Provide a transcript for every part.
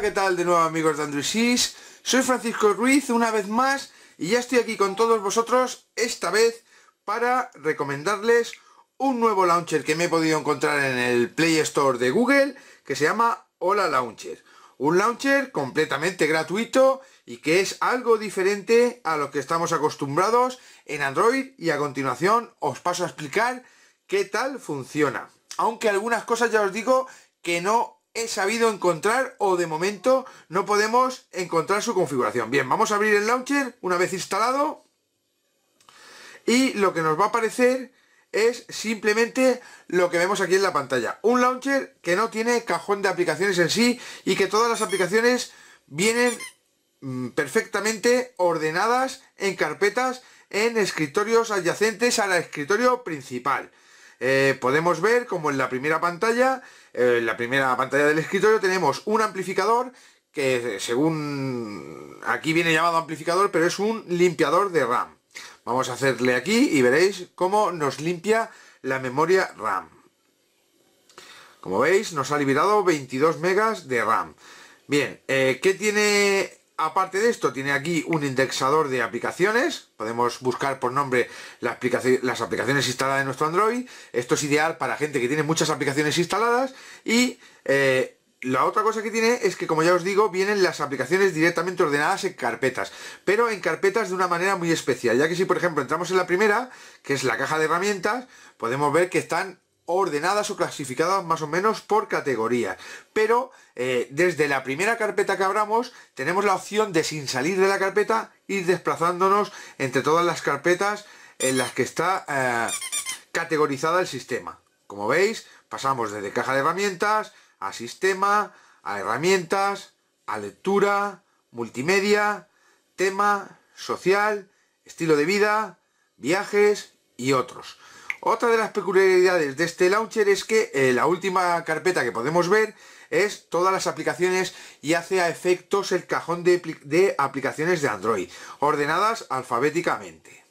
¿qué tal de nuevo amigos de Android Soy Francisco Ruiz una vez más y ya estoy aquí con todos vosotros, esta vez para recomendarles un nuevo launcher que me he podido encontrar en el Play Store de Google que se llama Hola Launcher. Un launcher completamente gratuito y que es algo diferente a lo que estamos acostumbrados en Android y a continuación os paso a explicar qué tal funciona. Aunque algunas cosas ya os digo que no he sabido encontrar o de momento no podemos encontrar su configuración. Bien, vamos a abrir el launcher una vez instalado y lo que nos va a aparecer es simplemente lo que vemos aquí en la pantalla. Un launcher que no tiene cajón de aplicaciones en sí y que todas las aplicaciones vienen mm, perfectamente ordenadas en carpetas en escritorios adyacentes al escritorio principal. Eh, podemos ver como en la primera pantalla, eh, en la primera pantalla del escritorio tenemos un amplificador que según aquí viene llamado amplificador, pero es un limpiador de RAM. Vamos a hacerle aquí y veréis cómo nos limpia la memoria RAM. Como veis, nos ha liberado 22 megas de RAM. Bien, eh, ¿qué tiene Aparte de esto, tiene aquí un indexador de aplicaciones. Podemos buscar por nombre las aplicaciones instaladas en nuestro Android. Esto es ideal para gente que tiene muchas aplicaciones instaladas. Y eh, la otra cosa que tiene es que, como ya os digo, vienen las aplicaciones directamente ordenadas en carpetas. Pero en carpetas de una manera muy especial. Ya que si, por ejemplo, entramos en la primera, que es la caja de herramientas, podemos ver que están ordenadas o clasificadas más o menos por categoría. Pero eh, desde la primera carpeta que abramos tenemos la opción de sin salir de la carpeta ir desplazándonos entre todas las carpetas en las que está eh, categorizada el sistema. Como veis, pasamos desde caja de herramientas a sistema, a herramientas, a lectura, multimedia, tema, social, estilo de vida, viajes y otros. Otra de las peculiaridades de este launcher es que eh, la última carpeta que podemos ver es todas las aplicaciones y hace a efectos el cajón de, aplicaciones de Android, ordenadas alfabéticamente.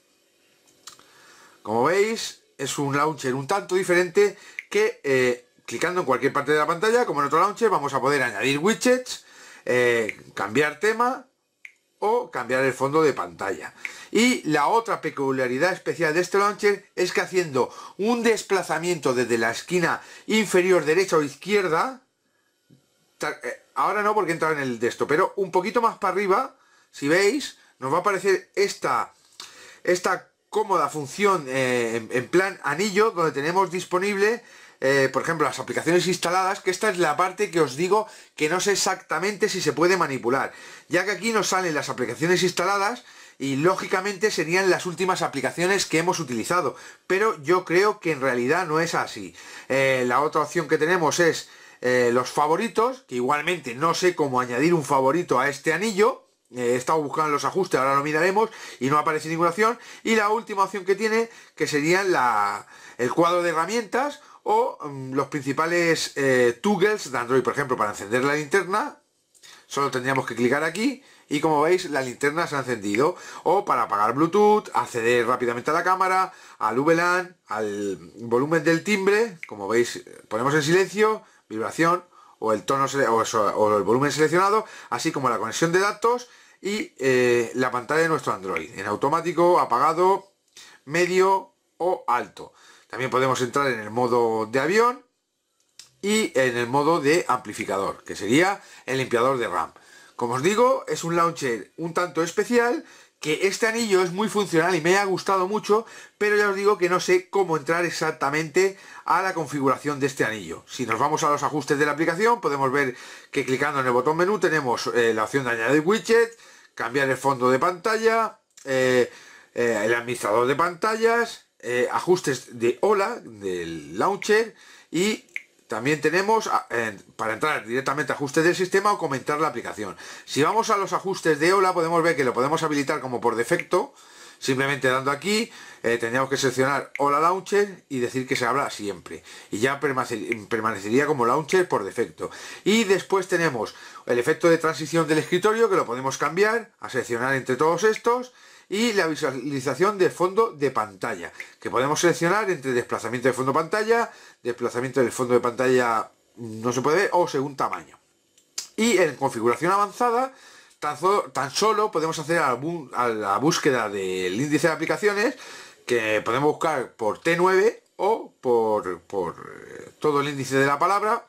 Como veis, es un launcher un tanto diferente que eh, clicando en cualquier parte de la pantalla, como en otro launcher, vamos a poder añadir widgets, eh, cambiar tema o cambiar el fondo de pantalla. Y la otra peculiaridad especial de este launcher es que haciendo un desplazamiento desde la esquina inferior derecha o izquierda, eh, ahora no porque entra en el de pero un poquito más para arriba, si veis, nos va a aparecer esta, esta cómoda función eh, en, en plan anillo donde tenemos disponible eh, por ejemplo, las aplicaciones instaladas, que esta es la parte que os digo que no sé exactamente si se puede manipular, ya que aquí nos salen las aplicaciones instaladas y lógicamente serían las últimas aplicaciones que hemos utilizado, pero yo creo que en realidad no es así. Eh, la otra opción que tenemos es eh, los favoritos, que igualmente no sé cómo añadir un favorito a este anillo, he estado buscando los ajustes, ahora lo miraremos y no aparece ninguna opción. Y la última opción que tiene, que sería el cuadro de herramientas o mm, los principales eh, toggles de Android, por ejemplo, para encender la linterna, solo tendríamos que clicar aquí y como veis la linterna se ha encendido o para apagar bluetooth acceder rápidamente a la cámara al VLAN al volumen del timbre como veis ponemos en silencio vibración o el tono o, el volumen seleccionado así como la conexión de datos y eh, la pantalla de nuestro android en automático apagado medio o alto también podemos entrar en el modo de avión y en el modo de amplificador, que sería el limpiador de RAM. Como os digo, es un launcher un tanto especial, que este anillo es muy funcional y me ha gustado mucho, pero ya os digo que no sé cómo entrar exactamente a la configuración de este anillo. Si nos vamos a los ajustes de la aplicación, podemos ver que clicando en el botón menú tenemos eh, la opción de añadir widget, cambiar el fondo de pantalla, eh, eh, el administrador de pantallas, eh, ajustes de hola del launcher y también tenemos para entrar directamente a ajustes del sistema o comentar la aplicación. Si vamos a los ajustes de hola podemos ver que lo podemos habilitar como por defecto, simplemente dando aquí eh, tendríamos que seleccionar hola launcher y decir que se habla siempre y ya permanecería como launcher por defecto y después tenemos el efecto de transición del escritorio que lo podemos cambiar a seleccionar entre todos estos y la visualización de fondo de pantalla, que podemos seleccionar entre desplazamiento de fondo de pantalla, desplazamiento del fondo de pantalla no se puede ver o según tamaño. Y en configuración avanzada, tan, tan solo podemos hacer la búsqueda del índice de aplicaciones, que podemos buscar por T9 o por, por eh, todo el índice de la palabra,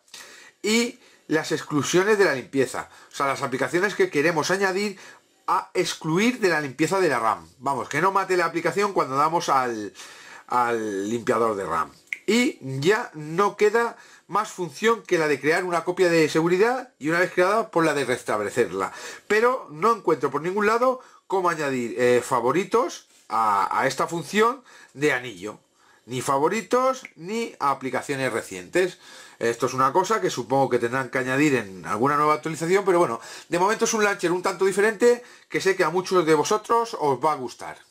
y las exclusiones de la limpieza, o sea, las aplicaciones que queremos añadir a excluir de la limpieza de la RAM. Vamos, que no mate la aplicación cuando damos al, al limpiador de RAM. Y ya no queda más función que la de crear una copia de seguridad y una vez creada por pues la de restablecerla. Pero no encuentro por ningún lado cómo añadir eh, favoritos a, esta función de anillo ni favoritos ni aplicaciones recientes. Esto es una cosa que supongo que tendrán que añadir en alguna nueva actualización, pero bueno, de momento es un launcher un tanto diferente que sé que a muchos de vosotros os va a gustar.